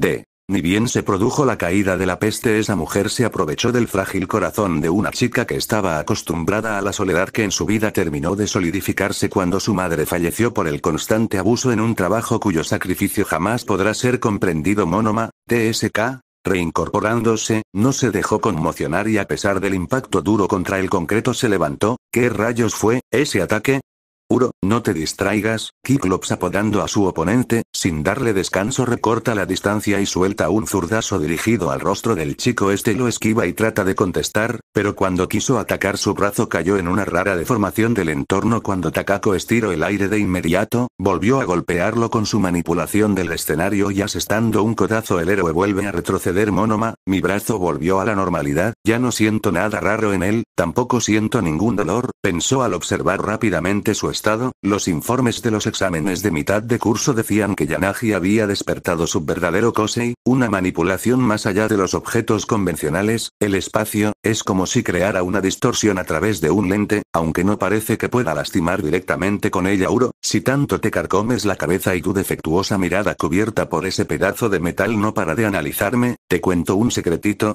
D. Ni bien se produjo la caída de la peste, esa mujer se aprovechó del frágil corazón de una chica que estaba acostumbrada a la soledad que en su vida terminó de solidificarse cuando su madre falleció por el constante abuso en un trabajo cuyo sacrificio jamás podrá ser comprendido. Monoma, TSK, Reincorporándose, no se dejó conmocionar y a pesar del impacto duro contra el concreto se levantó. ¿Qué rayos fue ese ataque? Uro, no te distraigas, Kiklops apodando a su oponente, sin darle descanso recorta la distancia y suelta un zurdazo dirigido al rostro del chico este lo esquiva y trata de contestar, pero cuando quiso atacar su brazo cayó en una rara deformación del entorno cuando Takako estiró el aire de inmediato, volvió a golpearlo con su manipulación del escenario y asestando un codazo el héroe vuelve a retroceder Monoma, mi brazo volvió a la normalidad, ya no siento nada raro en él, tampoco siento ningún dolor, pensó al observar rápidamente su estado, los informes de los exámenes de mitad de curso decían que Yanagi había despertado su verdadero Kosei, una manipulación más allá de los objetos convencionales, el espacio, es como si creara una distorsión a través de un lente, aunque no parece que pueda lastimar directamente con ella Uro, si tanto te carcomes la cabeza y tu defectuosa mirada cubierta por ese pedazo de metal no para de analizarme, te cuento un secretito,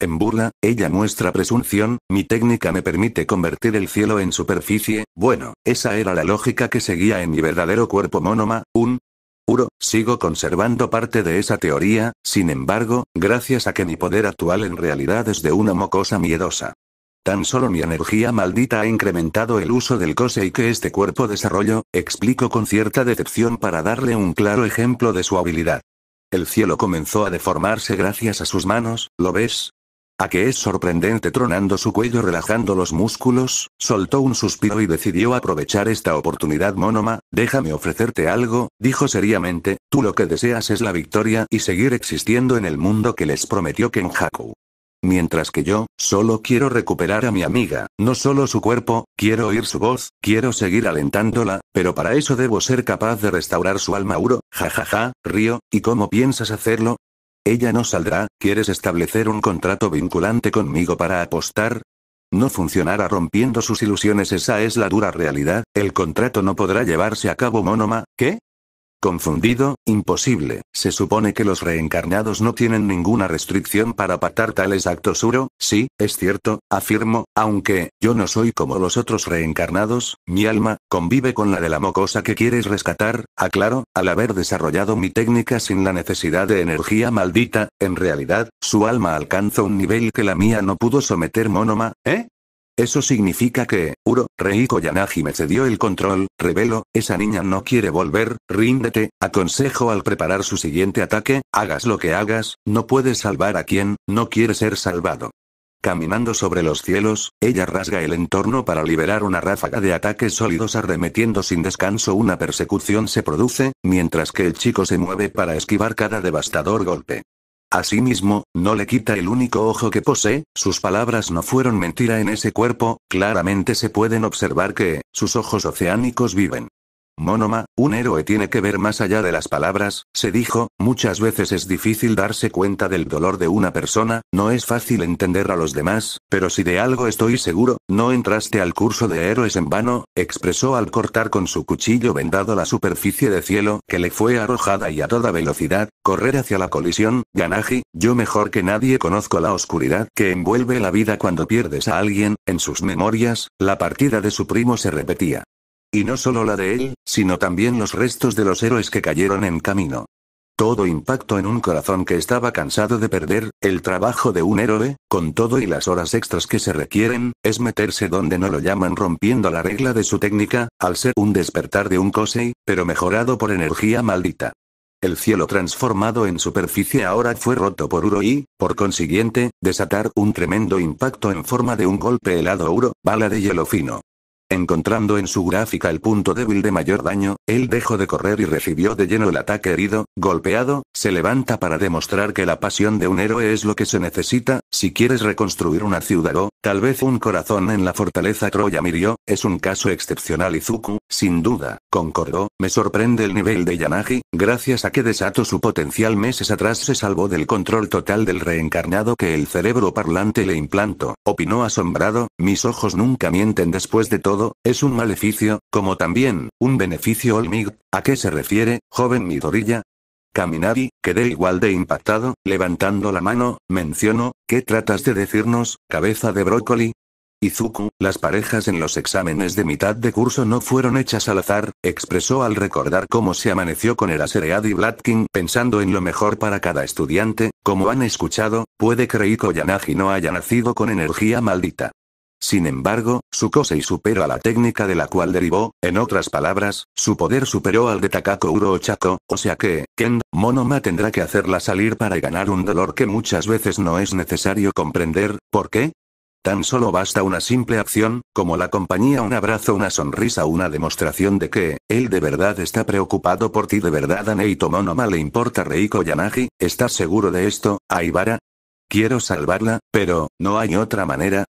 en burla, ella muestra presunción, mi técnica me permite convertir el cielo en superficie, bueno, esa era la lógica que seguía en mi verdadero cuerpo monoma, un Uro, sigo conservando parte de esa teoría, sin embargo, gracias a que mi poder actual en realidad es de una mocosa miedosa. Tan solo mi energía maldita ha incrementado el uso del cose y que este cuerpo desarrollo, explico con cierta decepción para darle un claro ejemplo de su habilidad. El cielo comenzó a deformarse gracias a sus manos, ¿lo ves? a que es sorprendente tronando su cuello relajando los músculos, soltó un suspiro y decidió aprovechar esta oportunidad monoma, déjame ofrecerte algo, dijo seriamente, tú lo que deseas es la victoria y seguir existiendo en el mundo que les prometió Kenjaku. Mientras que yo, solo quiero recuperar a mi amiga, no solo su cuerpo, quiero oír su voz, quiero seguir alentándola, pero para eso debo ser capaz de restaurar su alma Uro, jajaja, ja, ja, río, ¿y cómo piensas hacerlo? Ella no saldrá, ¿quieres establecer un contrato vinculante conmigo para apostar? No funcionará rompiendo sus ilusiones, esa es la dura realidad, el contrato no podrá llevarse a cabo Monoma, ¿qué? Confundido, imposible, se supone que los reencarnados no tienen ninguna restricción para patar tales actos uro, sí, es cierto, afirmo, aunque, yo no soy como los otros reencarnados, mi alma, convive con la de la mocosa que quieres rescatar, aclaro, al haber desarrollado mi técnica sin la necesidad de energía maldita, en realidad, su alma alcanza un nivel que la mía no pudo someter Monoma, ¿eh? Eso significa que, Uro, Reiko Yanagi me cedió el control, revelo, esa niña no quiere volver, ríndete, aconsejo al preparar su siguiente ataque, hagas lo que hagas, no puedes salvar a quien, no quiere ser salvado. Caminando sobre los cielos, ella rasga el entorno para liberar una ráfaga de ataques sólidos arremetiendo sin descanso una persecución se produce, mientras que el chico se mueve para esquivar cada devastador golpe. Asimismo, no le quita el único ojo que posee, sus palabras no fueron mentira en ese cuerpo, claramente se pueden observar que, sus ojos oceánicos viven. Monoma, un héroe tiene que ver más allá de las palabras, se dijo, muchas veces es difícil darse cuenta del dolor de una persona, no es fácil entender a los demás, pero si de algo estoy seguro, no entraste al curso de héroes en vano, expresó al cortar con su cuchillo vendado la superficie de cielo que le fue arrojada y a toda velocidad, correr hacia la colisión, Ganaji, yo mejor que nadie conozco la oscuridad que envuelve la vida cuando pierdes a alguien, en sus memorias, la partida de su primo se repetía. Y no solo la de él, sino también los restos de los héroes que cayeron en camino. Todo impacto en un corazón que estaba cansado de perder, el trabajo de un héroe, con todo y las horas extras que se requieren, es meterse donde no lo llaman rompiendo la regla de su técnica, al ser un despertar de un Kosei, pero mejorado por energía maldita. El cielo transformado en superficie ahora fue roto por Uro y, por consiguiente, desatar un tremendo impacto en forma de un golpe helado Uro, bala de hielo fino encontrando en su gráfica el punto débil de mayor daño, él dejó de correr y recibió de lleno el ataque herido, golpeado, se levanta para demostrar que la pasión de un héroe es lo que se necesita, si quieres reconstruir una ciudad o, tal vez un corazón en la fortaleza Troya Mirio, es un caso excepcional Izuku, sin duda, concordó, me sorprende el nivel de Yanagi, gracias a que desato su potencial meses atrás se salvó del control total del reencarnado que el cerebro parlante le implantó, opinó asombrado, mis ojos nunca mienten después de todo, es un maleficio, como también, un beneficio Mig, ¿a qué se refiere, joven Midorilla? Kaminari, quedé igual de impactado, levantando la mano, mencionó, ¿qué tratas de decirnos, cabeza de brócoli? Izuku, las parejas en los exámenes de mitad de curso no fueron hechas al azar, expresó al recordar cómo se amaneció con el y Blatkin pensando en lo mejor para cada estudiante, como han escuchado, puede que Yanagi no haya nacido con energía maldita. Sin embargo, su y superó a la técnica de la cual derivó, en otras palabras, su poder superó al de Takako Uro o sea que, Ken, Monoma tendrá que hacerla salir para ganar un dolor que muchas veces no es necesario comprender, ¿por qué? Tan solo basta una simple acción, como la compañía, un abrazo, una sonrisa, una demostración de que, él de verdad está preocupado por ti, de verdad Aneito Monoma le importa Reiko Yanagi, ¿estás seguro de esto, Aibara? Quiero salvarla, pero, ¿no hay otra manera?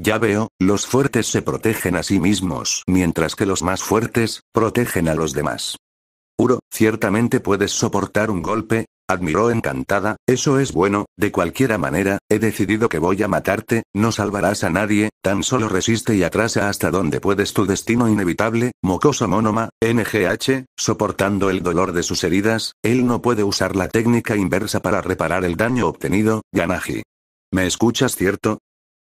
Ya veo, los fuertes se protegen a sí mismos, mientras que los más fuertes, protegen a los demás. Uro, ciertamente puedes soportar un golpe, admiró encantada, eso es bueno, de cualquier manera, he decidido que voy a matarte, no salvarás a nadie, tan solo resiste y atrasa hasta donde puedes tu destino inevitable, mocoso monoma, NGH, soportando el dolor de sus heridas, él no puede usar la técnica inversa para reparar el daño obtenido, Yanagi. ¿Me escuchas cierto?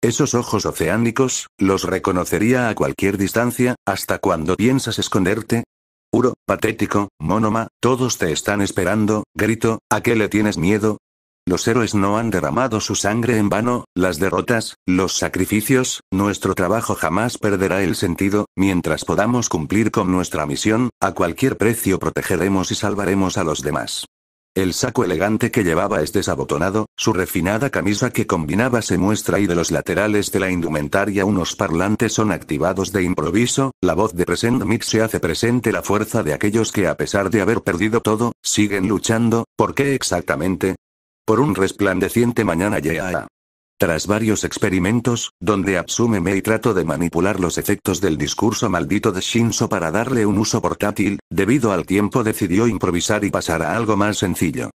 Esos ojos oceánicos, los reconocería a cualquier distancia, hasta cuando piensas esconderte. Uro, patético, monoma, todos te están esperando, grito, ¿a qué le tienes miedo? Los héroes no han derramado su sangre en vano, las derrotas, los sacrificios, nuestro trabajo jamás perderá el sentido, mientras podamos cumplir con nuestra misión, a cualquier precio protegeremos y salvaremos a los demás. El saco elegante que llevaba es desabotonado, su refinada camisa que combinaba se muestra y de los laterales de la indumentaria unos parlantes son activados de improviso, la voz de Present Mix se hace presente la fuerza de aquellos que a pesar de haber perdido todo, siguen luchando, ¿por qué exactamente? Por un resplandeciente mañana ya. Tras varios experimentos, donde Absume y trato de manipular los efectos del discurso maldito de Shinzo para darle un uso portátil, debido al tiempo decidió improvisar y pasar a algo más sencillo.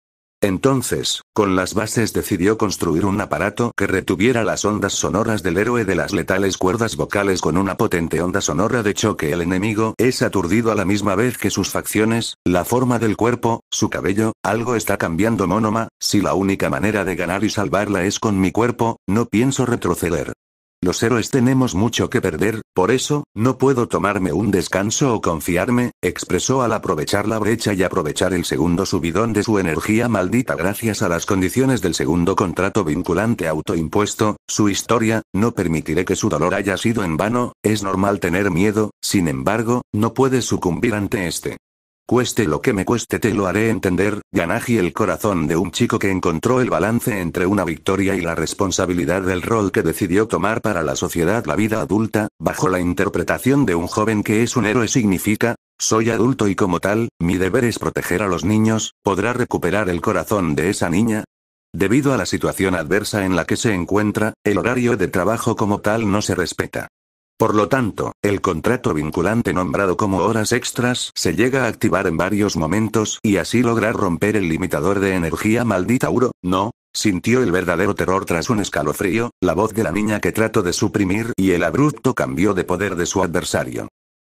Entonces, con las bases decidió construir un aparato que retuviera las ondas sonoras del héroe de las letales cuerdas vocales con una potente onda sonora de choque. El enemigo es aturdido a la misma vez que sus facciones, la forma del cuerpo, su cabello, algo está cambiando Monoma, si la única manera de ganar y salvarla es con mi cuerpo, no pienso retroceder. Los héroes tenemos mucho que perder, por eso, no puedo tomarme un descanso o confiarme, expresó al aprovechar la brecha y aprovechar el segundo subidón de su energía maldita gracias a las condiciones del segundo contrato vinculante autoimpuesto, su historia, no permitiré que su dolor haya sido en vano, es normal tener miedo, sin embargo, no puede sucumbir ante este. Cueste lo que me cueste te lo haré entender, Ganaji el corazón de un chico que encontró el balance entre una victoria y la responsabilidad del rol que decidió tomar para la sociedad la vida adulta, bajo la interpretación de un joven que es un héroe significa, soy adulto y como tal, mi deber es proteger a los niños, ¿podrá recuperar el corazón de esa niña? Debido a la situación adversa en la que se encuentra, el horario de trabajo como tal no se respeta. Por lo tanto, el contrato vinculante nombrado como horas extras se llega a activar en varios momentos y así lograr romper el limitador de energía maldita Uro, no, Sintió el verdadero terror tras un escalofrío, la voz de la niña que trató de suprimir y el abrupto cambio de poder de su adversario.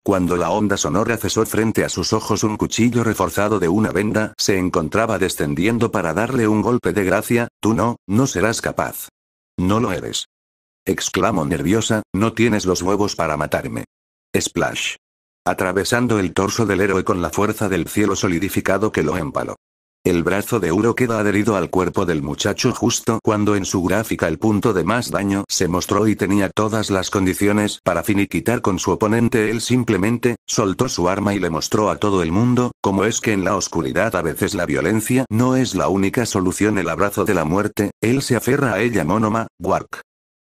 Cuando la onda sonora cesó frente a sus ojos un cuchillo reforzado de una venda se encontraba descendiendo para darle un golpe de gracia, tú no, no serás capaz. No lo eres exclamó nerviosa, no tienes los huevos para matarme. Splash. Atravesando el torso del héroe con la fuerza del cielo solidificado que lo empaló. El brazo de Uro queda adherido al cuerpo del muchacho justo cuando en su gráfica el punto de más daño se mostró y tenía todas las condiciones para finiquitar con su oponente. Él simplemente soltó su arma y le mostró a todo el mundo, como es que en la oscuridad a veces la violencia no es la única solución. El abrazo de la muerte, él se aferra a ella monoma, Wark.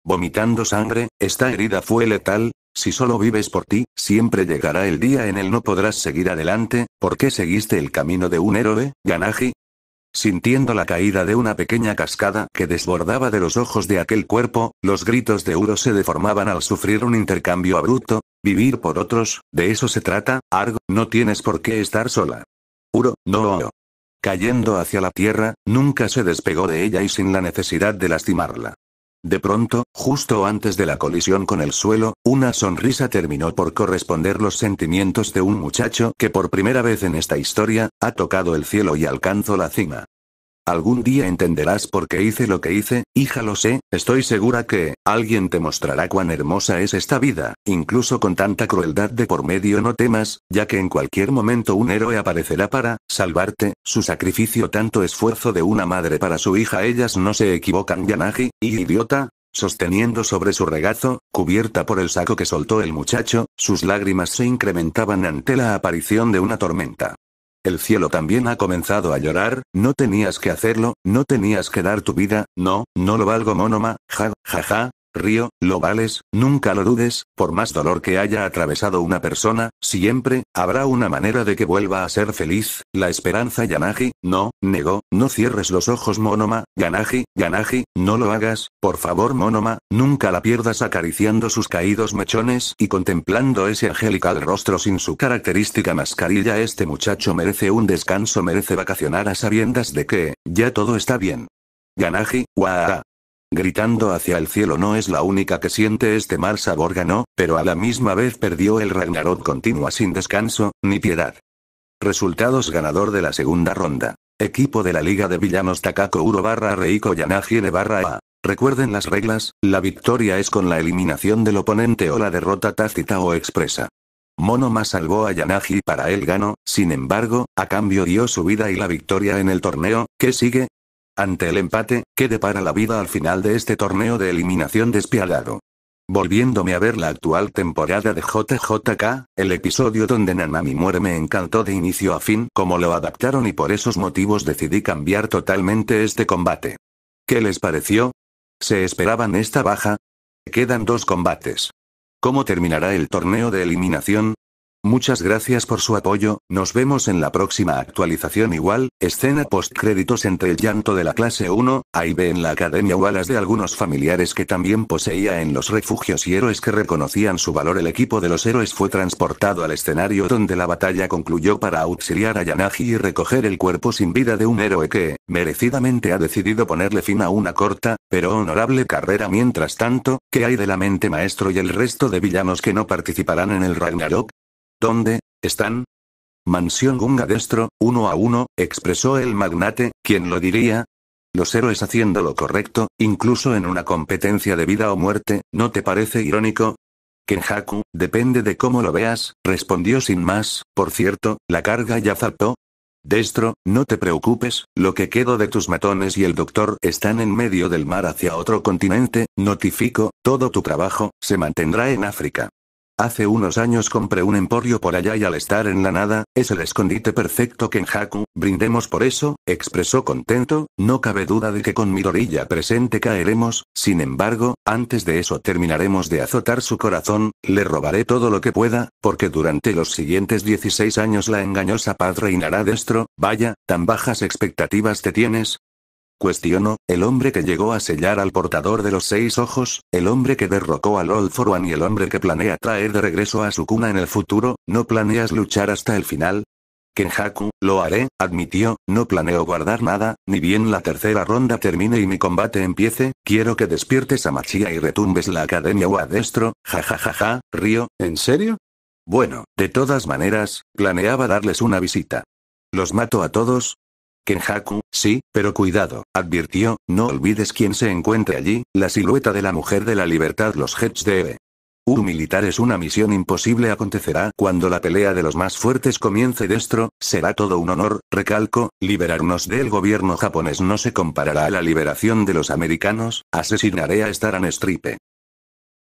Vomitando sangre, esta herida fue letal, si solo vives por ti, siempre llegará el día en el no podrás seguir adelante, ¿por qué seguiste el camino de un héroe, Ganaji? Sintiendo la caída de una pequeña cascada que desbordaba de los ojos de aquel cuerpo, los gritos de Uro se deformaban al sufrir un intercambio abrupto, vivir por otros, de eso se trata, Argo, no tienes por qué estar sola. Uro, no. Cayendo hacia la tierra, nunca se despegó de ella y sin la necesidad de lastimarla. De pronto, justo antes de la colisión con el suelo, una sonrisa terminó por corresponder los sentimientos de un muchacho que por primera vez en esta historia, ha tocado el cielo y alcanzó la cima. Algún día entenderás por qué hice lo que hice, hija lo sé, estoy segura que, alguien te mostrará cuán hermosa es esta vida, incluso con tanta crueldad de por medio no temas, ya que en cualquier momento un héroe aparecerá para, salvarte, su sacrificio tanto esfuerzo de una madre para su hija ellas no se equivocan Yanagi, y idiota, Sosteniendo sobre su regazo, cubierta por el saco que soltó el muchacho, sus lágrimas se incrementaban ante la aparición de una tormenta. El cielo también ha comenzado a llorar, no tenías que hacerlo, no tenías que dar tu vida, no, no lo valgo monoma, ja, ja, ja, Río, lo vales, nunca lo dudes, por más dolor que haya atravesado una persona, siempre, habrá una manera de que vuelva a ser feliz, la esperanza Yanagi, no, negó, no cierres los ojos Monoma, Yanagi, Yanagi, no lo hagas, por favor Monoma, nunca la pierdas acariciando sus caídos mechones y contemplando ese angelical rostro sin su característica mascarilla este muchacho merece un descanso merece vacacionar a sabiendas de que, ya todo está bien. Yanagi, guaa, gritando hacia el cielo no es la única que siente este mal sabor ganó, pero a la misma vez perdió el Ragnarok continua sin descanso, ni piedad. Resultados ganador de la segunda ronda. Equipo de la Liga de Villanos Takako Uro barra Reiko yanagi barra A. Recuerden las reglas, la victoria es con la eliminación del oponente o la derrota tácita o expresa. Mono más salvó a Yanagi para él ganó, sin embargo, a cambio dio su vida y la victoria en el torneo, que sigue, ante el empate, quede depara la vida al final de este torneo de eliminación despiadado. Volviéndome a ver la actual temporada de JJK, el episodio donde Nanami muere me encantó de inicio a fin como lo adaptaron y por esos motivos decidí cambiar totalmente este combate. ¿Qué les pareció? ¿Se esperaban esta baja? Quedan dos combates. ¿Cómo terminará el torneo de eliminación? Muchas gracias por su apoyo, nos vemos en la próxima actualización igual, escena post créditos entre el llanto de la clase 1, Ahí ve en la Academia alas de algunos familiares que también poseía en los refugios y héroes que reconocían su valor el equipo de los héroes fue transportado al escenario donde la batalla concluyó para auxiliar a Yanagi y recoger el cuerpo sin vida de un héroe que, merecidamente ha decidido ponerle fin a una corta, pero honorable carrera mientras tanto, ¿qué hay de la mente maestro y el resto de villanos que no participarán en el Ragnarok, ¿Dónde están? Mansión Gunga Destro, uno a uno, expresó el magnate, ¿quién lo diría? Los héroes haciendo lo correcto, incluso en una competencia de vida o muerte, ¿no te parece irónico? Kenjaku, depende de cómo lo veas, respondió sin más, por cierto, la carga ya faltó. Destro, no te preocupes, lo que quedó de tus matones y el doctor están en medio del mar hacia otro continente, notifico, todo tu trabajo, se mantendrá en África. Hace unos años compré un emporio por allá y al estar en la nada, es el escondite perfecto Kenjaku, brindemos por eso, expresó contento, no cabe duda de que con mi orilla presente caeremos, sin embargo, antes de eso terminaremos de azotar su corazón, le robaré todo lo que pueda, porque durante los siguientes 16 años la engañosa paz reinará destro, vaya, tan bajas expectativas te tienes, cuestiono, el hombre que llegó a sellar al portador de los seis ojos, el hombre que derrocó al Old For One y el hombre que planea traer de regreso a su cuna en el futuro, ¿no planeas luchar hasta el final? Kenjaku, lo haré, admitió, no planeo guardar nada, ni bien la tercera ronda termine y mi combate empiece, quiero que despiertes a Machia y retumbes la academia o adestro, jajajaja, río, ¿en serio? Bueno, de todas maneras, planeaba darles una visita. Los mato a todos, Kenjaku, sí, pero cuidado, advirtió, no olvides quién se encuentre allí, la silueta de la mujer de la libertad los Jets de Un militar es una misión imposible acontecerá cuando la pelea de los más fuertes comience destro, será todo un honor, recalco, liberarnos del gobierno japonés no se comparará a la liberación de los americanos, asesinaré a Staran Stripe.